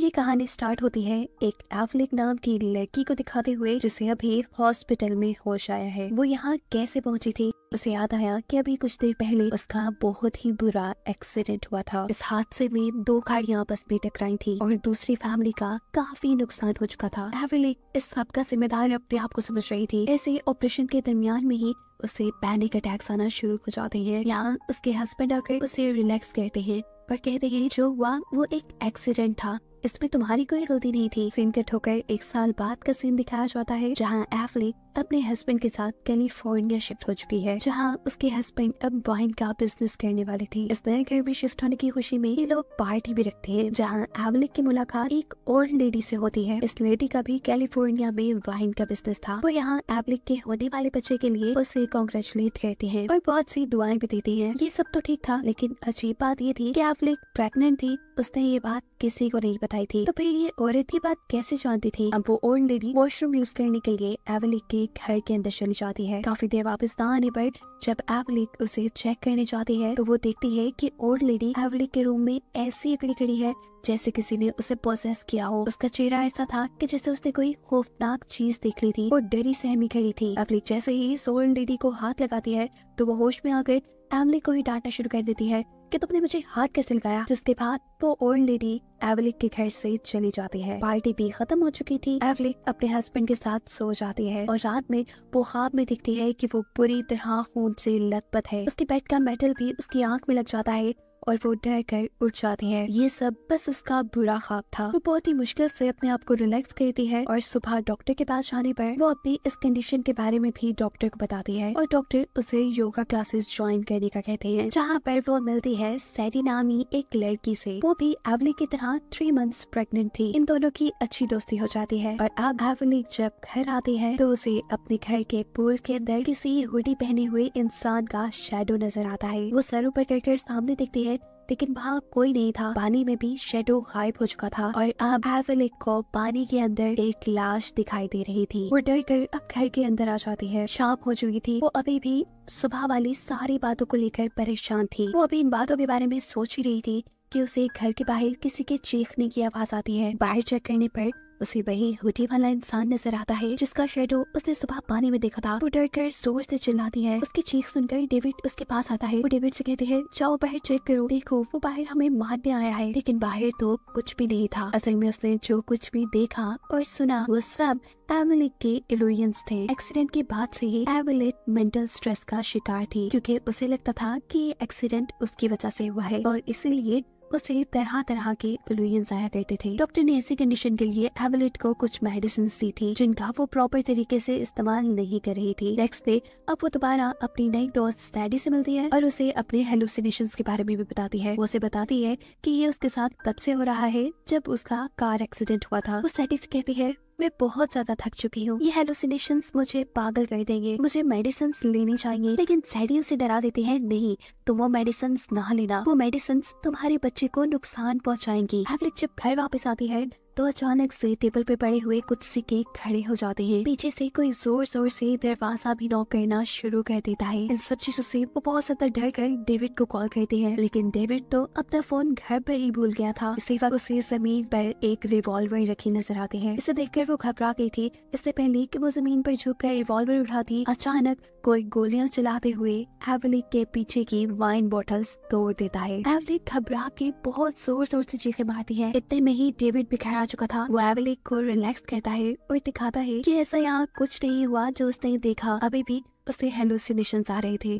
ये कहानी स्टार्ट होती है एक एवलिक नाम की लड़की को दिखाते हुए जिसे अभी हॉस्पिटल में होश आया है वो यहाँ कैसे पहुँची थी उसे याद आया कि अभी कुछ देर पहले उसका बहुत ही बुरा एक्सीडेंट हुआ था इस हादसे में दो गाड़ियाँ आपस में टकराई थी और दूसरी फैमिली का काफी नुकसान हो चुका था एवलिक इस सब का जिम्मेदार अपने आप को समझ रही थी ऐसे ऑपरेशन के दरमियान में ही उसे पैनिक अटैक्स आना शुरू हो जाते हैं यहाँ उसके हस्बैंड आकर उसे रिलैक्स कहते हैं पर कहते हैं जो हुआ वो एक एक्सीडेंट था इसमें तुम्हारी कोई गलती नहीं थी सीन कट होकर एक साल बाद का सीन दिखाया जाता है जहां एफली अपने हस्बैंड के साथ कैलिफोर्निया शिफ्ट हो चुकी है जहां उसके हस्बैंड अब वाइन का बिजनेस करने वाले थे इस नए घर में शिफ्ट होने की खुशी में ये लोग पार्टी भी रखते हैं जहां एवलिक की मुलाकात एक ओल्ड लेडी से होती है इस लेडी का भी कैलिफोर्निया में वाइन का बिजनेस था वो यहाँ एवलिक के होने वाले बच्चे के लिए उसे कॉन्ग्रेचुलेट करती है और बहुत सी दुआएं भी देती है ये सब तो ठीक था लेकिन अजीब बात ये थी की फ्लिक प्रेग्नेंट थी उसने ये बात किसी को नहीं बताई थी तो फिर ये औरत ये बात कैसे जानती थी अब वो ओल्ड लेडी वॉशरूम यूज करने के लिए एवलिक के घर के अंदर चली जाती है काफी देर वापस ना आने पर जब एवलिक उसे चेक करने जाती है तो वो देखती है की ओल्ड लेडी एवलिक के रूम में ऐसी अकड़ी खड़ी है जैसे किसी ने उसे प्रोसेस किया हो उसका चेहरा ऐसा था कि जैसे उसने कोई खौफनाक चीज देख ली थी और डरी सहमी खड़ी थी एवलिक जैसे ही सोल्ड लेडी को हाथ लगाती है तो वो होश में आकर एमली को ही डांटना शुरू कर देती है कि तुमने मुझे हाथ कैसे लगाया जिसके बाद वो ओल्ड लेडी एवलिक के घर से चली जाती है पार्टी भी खत्म हो चुकी थी एवलिक अपने हस्बैंड के साथ सो जाती है और रात में वो खाब में दिखती है कि वो बुरी तरह खून से लथपथ है उसके बेड का मेटल भी उसकी आंख में लग जाता है और वो डर कर उठ जाती है ये सब बस उसका बुरा ख्वाब था वो बहुत ही मुश्किल से अपने आप को रिलैक्स करती है और सुबह डॉक्टर के पास जाने पर वो अपनी इस कंडीशन के बारे में भी डॉक्टर को बताती है और डॉक्टर उसे योगा क्लासेस ज्वाइन करने का कहते हैं जहाँ पर वो मिलती है सैरी नामी एक लड़की से वो भी एवली की तरह थ्री मंथ्स प्रेग्नेंट थी इन दोनों की अच्छी दोस्ती हो जाती है और अब एवली जब घर आती है तो उसे अपने घर के पूल के अंदर किसी हुडी पहने हुए इंसान का शेडो नजर आता है वो सर ऊपर करके सामने दिखती है लेकिन वहाँ कोई नहीं था पानी में भी शेडो गायब हो चुका था और अब एवेलिक को पानी के अंदर एक लाश दिखाई दे रही थी वो डर कर अब घर के अंदर आ जाती है शाम हो चुकी थी वो अभी भी सुबह वाली सारी बातों को लेकर परेशान थी वो अभी इन बातों के बारे में सोच ही रही थी कि उसे घर के बाहर किसी के चीखने की आवाज आती है बाहर चेक करने पर उसे वही हुटी वाला इंसान नजर आता है जिसका शेडो उसने सुबह पानी में देखा था वो डर कर जोर से चिल्लाती है उसकी चीख सुनकर डेविड उसके पास आता है वो डेविड से कहते हैं जाओ बाहर चेक करो देखो वो बाहर हमें मारने आया है लेकिन बाहर तो कुछ भी नहीं था असल में उसने जो कुछ भी देखा और सुना वो सब एवलेट के इलोरियंस थे एक्सीडेंट के बाद से ही एवलेट मेंटल स्ट्रेस का शिकार थी क्योंकि उसे लगता था कि एक्सीडेंट उसकी वजह से हुआ है और इसीलिए उसे तरह तरह के एलुएंस आया करते थे डॉक्टर ने ऐसी कंडीशन के लिए एवलेट को कुछ मेडिसिन दी थी जिनका वो प्रॉपर तरीके से इस्तेमाल नहीं कर रही थी नेक्स्ट डे अब वो दोबारा अपनी नई दोस्त सैडी से मिलती है और उसे अपने हेलुसिनेशन के बारे में भी बताती है वो उसे बताती है की ये उसके साथ तब से हो रहा है जब उसका कार एक्सीडेंट हुआ था वो सैडी से कहती है मैं बहुत ज्यादा थक चुकी हूँ ये हेलोसिनेशन मुझे पागल कर देंगे मुझे मेडिसिन लेनी चाहिए लेकिन सैडी उसे डरा देते हैं नहीं तुम वो मेडिसिन ना लेना वो मेडिसिन तुम्हारे बच्चे को नुकसान पहुँचाएंगी हैवलिक जब घर वापस आती है तो अचानक से टेबल पे पड़े हुए कुछ सिक्के खड़े हो जाते हैं पीछे से कोई जोर जोर से दरवाजा भी नॉक करना शुरू कर देता है इन सब चीजों से वो बहुत ज्यादा डर कर डेविड को कॉल करते हैं लेकिन डेविड तो अपना फोन घर पर ही भूल गया था इसी वक्त उसे जमीन पर एक रिवॉल्वर रखी नजर आते हैं इसे देखकर वो घबरा गई थी इससे पहले की वो जमीन पर झुक कर रिवॉल्वर उठाती अचानक कोई गोलियां चलाते हुए एवली के पीछे की वाइन बॉटल्स तोड़ देता है एवली घबरा के बहुत जोर जोर से चीखे मारती है इतने में ही डेविड भी आ चुका था वो एवली को रिलैक्स कहता है और दिखाता है कि ऐसा यहाँ कुछ नहीं हुआ जो उसने देखा अभी भी उसे हेलोसिनेशन आ रहे थे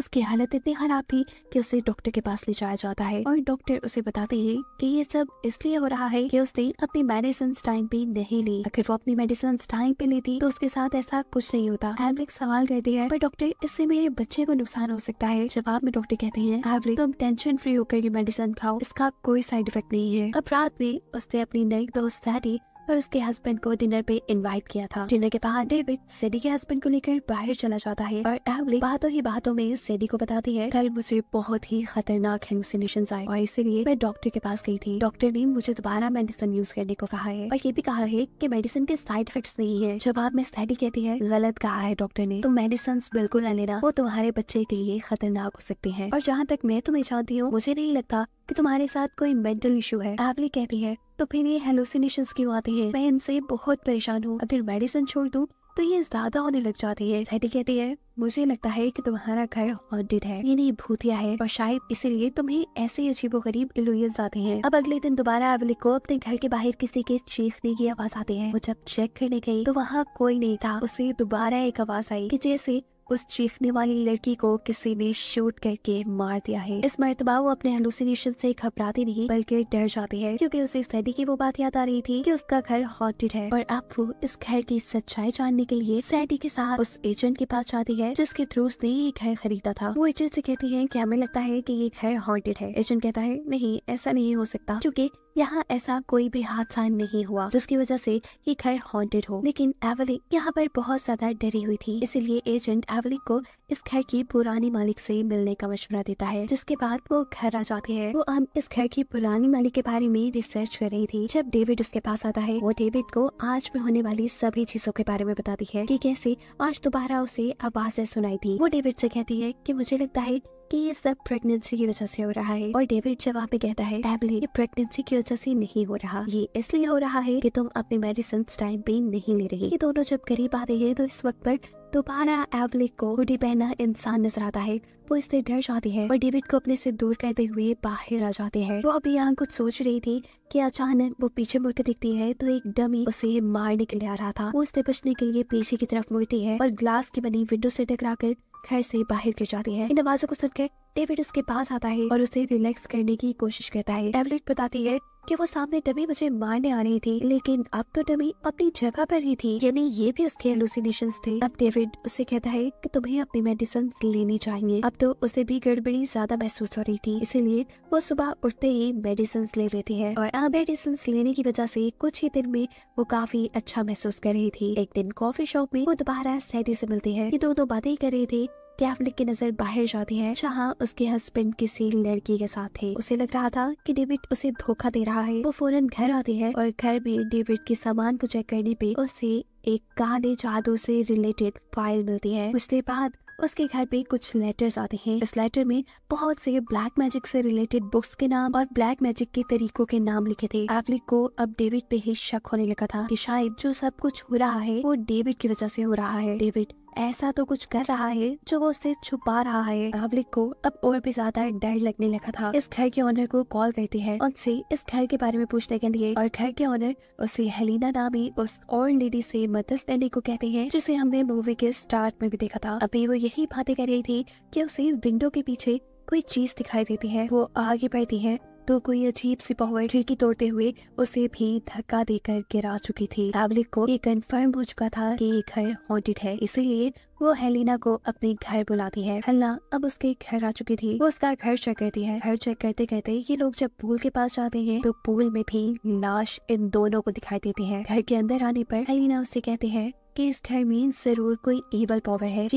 उसकी हालत इतनी खराब थी कि उसे डॉक्टर के पास ले जाया जाता है और डॉक्टर उसे बताते हैं कि ये सब इसलिए हो रहा है कि उसने अपनी मेडिसिन टाइम पे नहीं ली अगर वो अपनी मेडिसिन टाइम पे लेती तो उसके साथ ऐसा कुछ नहीं होता हैवलिक सवाल करती है पर डॉक्टर इससे मेरे बच्चे को नुकसान हो सकता है जवाब में डॉक्टर कहते हैं हैवलिक तुम टेंशन फ्री होकर ये मेडिसिन खाओ इसका कोई साइड इफेक्ट नहीं है अब रात में उसने अपनी नई दोस्त सैरी और उसके हस्बैंड को डिनर पे इनवाइट किया था डिनर के बाद डेविड सेडी के हस्बैंड को लेकर बाहर चला जाता है और एवली बातों ही बातों में सेडी को बताती है कल मुझे बहुत ही खतरनाक हेलुसिनेशन आए और इसीलिए मैं डॉक्टर के पास गई थी डॉक्टर ने मुझे दोबारा मेडिसिन यूज करने को कहा है और ये भी कहा है की मेडिसिन के साइड इफेक्ट नहीं है जवाब में सेडी कहती है गलत कहा है डॉक्टर ने तुम तो मेडिसिन बिल्कुल न लेना वो तुम्हारे बच्चे के लिए खतरनाक हो सकती है और जहाँ तक मैं तुम्हें चाहती हूँ मुझे नहीं लगता कि तुम्हारे साथ कोई मेंटल इशू है एवली कहती है तो फिर ये हेलोसिनेशन क्यों आते हैं मैं इनसे बहुत परेशान हूँ अगर मेडिसिन छोड़ दू तो ये ज्यादा होने लग जाती है सैटी कहती है मुझे लगता है कि तुम्हारा घर हॉन्टेड है ये नहीं भूतिया है और शायद इसीलिए तुम्हें ऐसे अजीबो गरीब इलुजन्स आते हैं अब अगले दिन दोबारा अवली को अपने घर के बाहर किसी के चीखने की आवाज आती है वो जब चेक करने गई तो वहाँ कोई नहीं था उसे दोबारा एक आवाज आई की जैसे उस चीखने वाली लड़की को किसी ने शूट करके मार दिया है इस मरतबा वो अपने हेलुसिनेशन से घबराती नहीं बल्कि डर जाती है क्योंकि उसे सैडी की वो बात याद आ रही थी कि उसका घर हॉन्टेड है और अब वो इस घर की सच्चाई जानने के लिए सैडी के साथ उस एजेंट के पास जाती है जिसके थ्रू उसने ये घर खरीदा था वो एजेंट से कहती है की हमें लगता है की ये घर हॉन्टेड है एजेंट कहता है नहीं ऐसा नहीं हो सकता क्यूँकी यहाँ ऐसा कोई भी हादसा नहीं हुआ जिसकी वजह से ये घर हॉन्टेड हो लेकिन एवली यहाँ पर बहुत ज्यादा डरी हुई थी इसीलिए एजेंट एवली को इस घर की पुरानी मालिक से मिलने का मशवरा देता है जिसके बाद वो घर आ जाती है वो अब इस घर की पुरानी मालिक के बारे में रिसर्च कर रही थी जब डेविड उसके पास आता है वो डेविड को आज में होने वाली सभी चीजों के बारे में बताती है की कैसे आज दोबारा उसे आवाजें सुनाई थी वो डेविड से कहती है की मुझे लगता है कि ये सब प्रेगनेंसी की वजह से हो रहा है और डेविड जब वहाँ पे कहता है एबली ये प्रेगनेंसी की वजह से नहीं हो रहा ये इसलिए हो रहा है कि तुम अपने मेडिसिन टाइम पे नहीं ले रही ये दोनों जब करीब आते हैं तो इस वक्त पर दोबारा एवलिक को हुडी पहना इंसान नजर आता है वो इससे डर जाती है और डेविड को अपने से दूर करते हुए बाहर आ जाते हैं वो अभी यहाँ कुछ सोच रही थी कि अचानक वो पीछे मुड़कर दिखती है तो एक डमी उसे मारने के लिए आ रहा था वो उससे बचने के लिए पीछे की तरफ मुड़ती है और ग्लास की बनी विंडो से टकरा कर घर से बाहर गिर जाती है इन आवाजों को सुनकर डेविड उसके पास आता है और उसे रिलैक्स करने की कोशिश करता है डेवलेट बताती है कि वो सामने डमी मुझे मारने आ रही थी लेकिन अब तो डमी अपनी जगह पर ही थी यानी ये भी उसके एलुसिनेशन थे अब डेविड उसे कहता है कि तुम्हें अपनी मेडिसिन लेनी चाहिए अब तो उसे भी गड़बड़ी ज्यादा महसूस हो रही थी इसीलिए वो सुबह उठते ही मेडिसिन ले लेती है और अब मेडिसिन लेने की वजह से कुछ ही दिन में वो काफी अच्छा महसूस कर रही थी एक दिन कॉफी शॉप में वो दोबारा सैदी से मिलती है ये दोनों बातें कर रही थी कैफलिक की नजर बाहर जाती है जहाँ उसके हस्बैंड किसी लड़की के साथ है उसे लग रहा था कि डेविड उसे धोखा दे रहा है वो फौरन घर आती है और घर में डेविड के सामान को चेक करने पे उसे एक काले जादू से रिलेटेड फाइल मिलती है कुछ देर बाद उसके घर पे कुछ लेटर्स आते हैं इस लेटर में बहुत से ब्लैक मैजिक से रिलेटेड बुक्स के नाम और ब्लैक मैजिक के तरीकों के नाम लिखे थे एवलिक को अब डेविड पे ही शक होने लगा था कि शायद जो सब कुछ हो रहा है वो डेविड की वजह से हो रहा है डेविड ऐसा तो कुछ कर रहा है जो वो उससे छुपा रहा है पब्लिक को अब और भी ज्यादा डर लगने लगा था इस घर के ऑनर को कॉल करती है उनसे इस घर के बारे में पूछने के लिए और घर के ऑनर उसे हेलिना नामी उस और लेडी से मदद लेने को कहते हैं जिसे हमने मूवी के स्टार्ट में भी देखा था अभी वो यही बातें कर रही थी कि उसे विंडो के पीछे कोई चीज दिखाई देती है वो आगे बढ़ती है तो कोई अजीब सी पहुड़ खिड़की तोड़ते हुए उसे भी धक्का देकर गिरा चुकी थी एबलिक को ये कंफर्म हो चुका था कि ये घर हॉन्टेड है इसीलिए वो हेलिना को अपने घर बुलाती है हेलना अब उसके घर आ चुकी थी वो उसका घर चेक करती है घर चेक करते करते ये लोग जब पूल के पास जाते हैं तो पूल में भी लाश इन दोनों को दिखाई देती है घर के अंदर आने पर हेलिना उससे कहते हैं कि इस घर में जरूर कोई एबल पावर है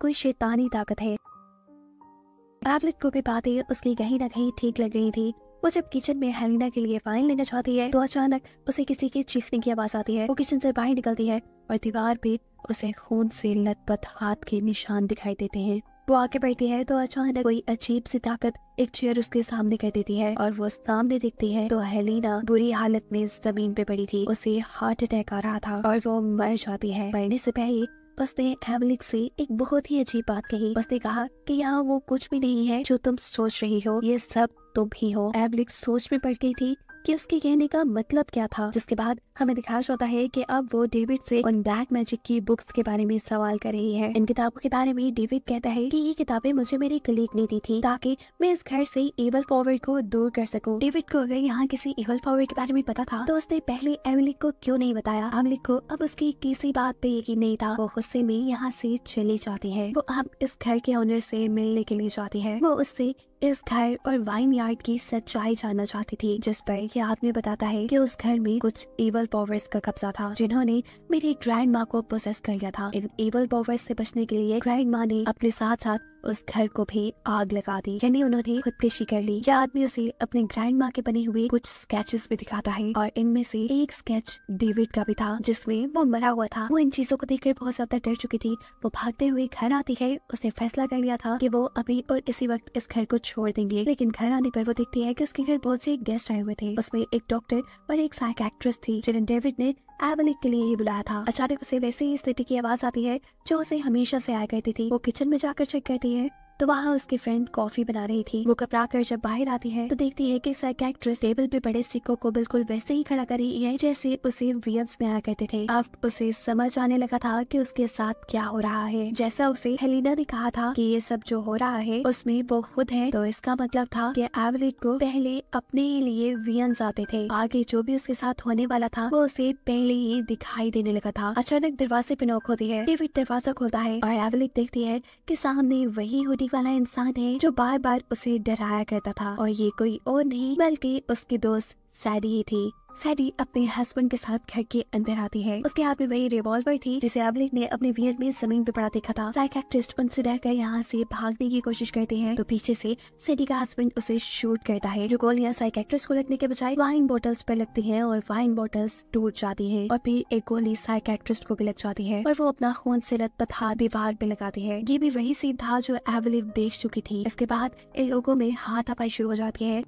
कोई शैतानी ताकत है एवलेट को भी बातें उसकी कहीं ना कहीं ठीक लग रही थी वो जब किचन में हेलिना के लिए फाइन लेना चाहती है तो अचानक उसे किसी के चीखने की आवाज आती है वो किचन से बाहर निकलती है और दीवार पे उसे खून से लथपथ हाथ के निशान दिखाई देते हैं वो आगे बैठती है तो अचानक कोई अजीब सी ताकत एक चेयर उसके सामने कर देती है और वो सामने देखती है तो हेलिना बुरी हालत में जमीन पे पड़ी थी उसे हार्ट अटैक आ रहा था और वो मर जाती है मरने से पहले उसने हेमलिक से एक बहुत ही अच्छी बात कही उसने कहा कि यहाँ वो कुछ भी नहीं है जो तुम सोच रही हो ये सब तुम ही हो एवलिक सोच में पड़ गई थी कि उसके कहने का मतलब क्या था जिसके बाद हमें दिखाया जाता है कि अब वो डेविड से उन ब्लैक मैजिक की बुक्स के बारे में सवाल कर रही है इन किताबों के बारे में डेविड कहता है कि ये किताबें मुझे मेरे कलीग ने दी थी ताकि मैं इस घर से एवल पॉवर को दूर कर सकूं डेविड को अगर यहाँ किसी एवल पॉवर के बारे में पता था तो उसने पहले एमलिक को क्यों नहीं बताया एमलिक को अब उसकी किसी बात पे यकीन नहीं था वो गुस्से में यहाँ से चली जाती है वो अब इस घर के ऑनर से मिलने के लिए जाती है वो उससे इस घर और वाइन यार्ड की सच्चाई जानना चाहती थी जिस पर यह आदमी बताता है कि उस घर में कुछ एवल पावर्स का कब्जा था जिन्होंने मेरी ग्रैंड माँ को प्रोसेस कर लिया था इन एवल पावर्स से बचने के लिए ग्रैंड माँ ने अपने साथ साथ उस घर को भी आग लगा दी यानी उन्होंने खुदकुशी कर ली यह आदमी उसे अपने ग्रैंड माँ के बने हुए कुछ स्केचेस भी दिखाता है और इनमें से एक स्केच डेविड का भी था जिसमें वो मरा हुआ था वो इन चीजों को देखकर बहुत ज्यादा डर चुकी थी वो भागते हुए घर आती है उसने फैसला कर लिया था की वो अभी और इसी वक्त इस घर को छोड़ देंगे लेकिन घर आने पर वो देखती है की उसके घर बहुत से गेस्ट आए हुए थे उसमें एक डॉक्टर और एक साइक एक्ट्रेस थी जिन्हें डेविड ने एवलिक के लिए ही बुलाया था अचानक उसे वैसे ही स्थिति की आवाज आती है जो उसे हमेशा से आया करती थी वो किचन में जाकर चेक करती है तो वहाँ उसकी फ्रेंड कॉफी बना रही थी वो घबरा कर जब बाहर आती है तो देखती है कि साइकैक्ट्रिस्ट टेबल पे बड़े सिक्कों को बिल्कुल वैसे ही खड़ा कर रही है जैसे उसे वियर्स में आ करते थे अब उसे समझ आने लगा था कि उसके साथ क्या हो रहा है जैसा उसे हेलिना ने कहा था कि ये सब जो हो रहा है उसमें वो खुद है तो इसका मतलब था की एवरेट को पहले अपने लिए वियंस आते थे आगे जो भी उसके साथ होने वाला था वो उसे पहले ही दिखाई देने लगा था अचानक दरवाजे पे नोक होती है डेविड दरवाजा खोलता है और एवलेट देखती है की सामने वही हुडी शक्ति वाला इंसान है जो बार बार उसे डराया करता था और ये कोई और नहीं बल्कि उसके दोस्त सैडी ही थी सैडी अपने हस्बैंड के साथ घर के अंदर आती है उसके हाथ में वही रिवॉल्वर थी जिसे अबलिक ने अपने वियर में जमीन पे पड़ा देखा था साइकेट्रिस्ट उनसे डर कर यहाँ से भागने की कोशिश करते हैं तो पीछे से सैडी का हस्बैंड उसे शूट करता है जो गोलियां साइकेट्रिस्ट को लगने के बजाय वाइन बॉटल्स पर लगती है और वाइन बॉटल्स टूट जाती है और फिर एक गोली साइकेट्रिस्ट को भी लग जाती है और वो अपना खून से लत पथा दीवार पे लगाती है ये भी वही सीन था जो एवलिक देख चुकी थी इसके बाद इन लोगों में हाथापाई शुरू हो जाती है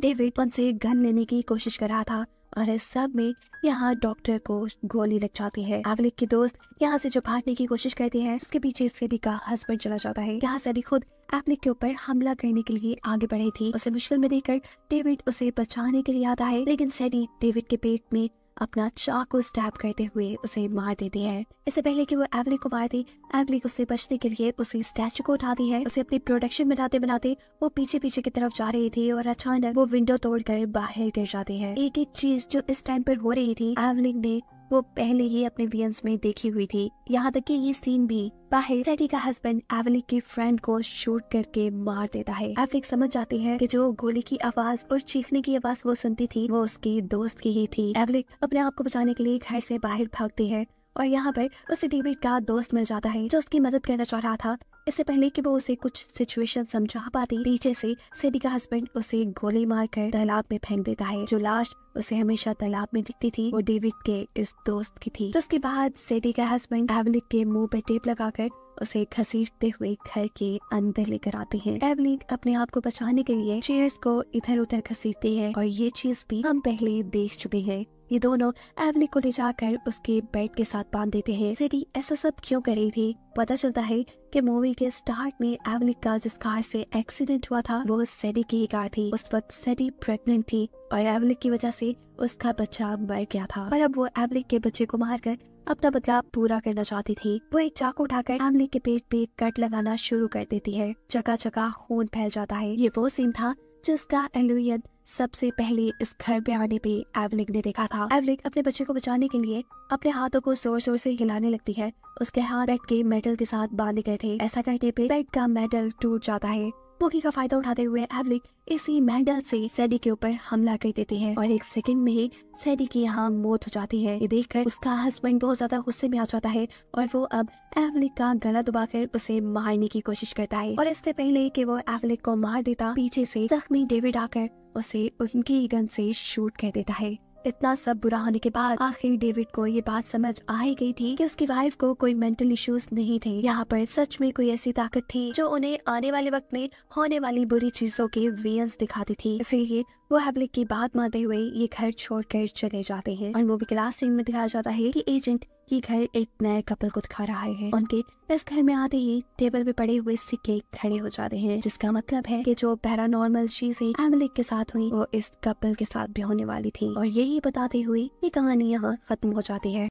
डेविड पन से गन लेने की कोशिश कर रहा था और इस सब में यहाँ डॉक्टर को गोली लग जाती है एवलिक की दोस्त यहाँ से जो भागने की कोशिश करती है उसके पीछे सेडी का हस्बैंड चला जाता है यहाँ सेडी खुद एवलिक के ऊपर हमला करने के लिए आगे बढ़ी थी उसे मुश्किल में देखकर डेविड उसे बचाने के लिए आता है लेकिन सेडी डेविड के पेट में अपना चाकू स्टैप करते हुए उसे मार देती है इससे पहले कि वो एवली को मार दे एवली उससे बचने के लिए उसी स्टैचू को उठाती है उसे अपनी प्रोडक्शन बनाते बनाते वो पीछे पीछे की तरफ जा रही थी और अचानक वो विंडो तोड़कर बाहर गिर जाती है एक एक चीज जो इस टाइम पर हो रही थी एवलिंग ने वो पहले ही अपने वियंस में देखी हुई थी यहाँ तक कि ये सीन भी बाहर सैडी का हस्बैंड एवलिक की फ्रेंड को शूट करके मार देता है एवलिक समझ जाती है कि जो गोली की आवाज और चीखने की आवाज वो सुनती थी वो उसकी दोस्त की ही थी एवलिक अपने आप को बचाने के लिए घर से बाहर भागती है और यहाँ पर उसे डेविड का दोस्त मिल जाता है जो उसकी मदद करना चाह रहा था इससे पहले कि वो उसे कुछ सिचुएशन समझा पाती पीछे से सेडी का हस्बैंड उसे गोली मारकर तालाब में फेंक देता है जो लाश उसे हमेशा तालाब में दिखती थी वो डेविड के इस दोस्त की थी जिसके बाद सेडी का हस्बैंड एवलिक के मुंह पे टेप लगाकर उसे घसीटते हुए घर के अंदर लेकर आते हैं एवलिक अपने आप को बचाने के लिए चेयर्स को इधर उधर घसीटती है और ये चीज भी हम पहले देख चुके हैं ये दोनों एवनी को ले जाकर उसके बेड के साथ बांध देते हैं सिटी ऐसा सब क्यों कर रही थी पता चलता है कि मूवी के स्टार्ट में एवनी का जिस कार से एक्सीडेंट हुआ था वो सेडी की ही कार थी उस वक्त सेडी प्रेग्नेंट थी और एवनी की वजह से उसका बच्चा मर गया था और अब वो एवनी के बच्चे को मारकर अपना बदलाव पूरा करना चाहती थी वो एक चाकू उठाकर एवनी के पेट पे कट लगाना शुरू कर देती है चका चका खून फैल जाता है ये वो सीन था जिसका एलुयन सबसे पहले इस घर पे आने पे एवलिक ने देखा था एवलिक अपने बच्चे को बचाने के लिए अपने हाथों को जोर जोर से हिलाने लगती है उसके हाथ बेड के मेटल के साथ बांधे गए थे ऐसा करने पे बेड का मेटल टूट जाता है पोकी का फायदा उठाते हुए एवलिक इसी मैंडल से सैडी के ऊपर हमला कर देती है और एक सेकंड में ही सैडी की यहाँ मौत हो जाती है ये देखकर उसका हस्बैंड बहुत ज्यादा गुस्से में आ जाता है और वो अब एवलिक का गला दबाकर उसे मारने की कोशिश करता है और इससे पहले कि वो एवलिक को मार देता पीछे से जख्मी डेविड आकर उसे उनकी गन से शूट कर देता है इतना सब बुरा होने के बाद आखिर डेविड को ये बात समझ आ ही गई थी कि उसकी वाइफ को कोई मेंटल इश्यूज नहीं थे यहाँ पर सच में कोई ऐसी ताकत थी जो उन्हें आने वाले वक्त में होने वाली बुरी चीजों के वेयर्स दिखाती थी इसीलिए वो हैबलिक की बात मानते हुए ये घर छोड़कर चले जाते हैं और मूवी क्लास सीन में दिखाया जाता है कि एजेंट ये घर एक नए कपल को दिखा रहा है उनके इस घर में आते ही टेबल पे पड़े हुए सिक्के खड़े हो जाते हैं जिसका मतलब है कि जो पैरा नॉर्मल चीजें एमलिक के साथ हुई वो इस कपल के साथ भी होने वाली थी और यही बताते हुए ये कहानी यहाँ खत्म हो जाती है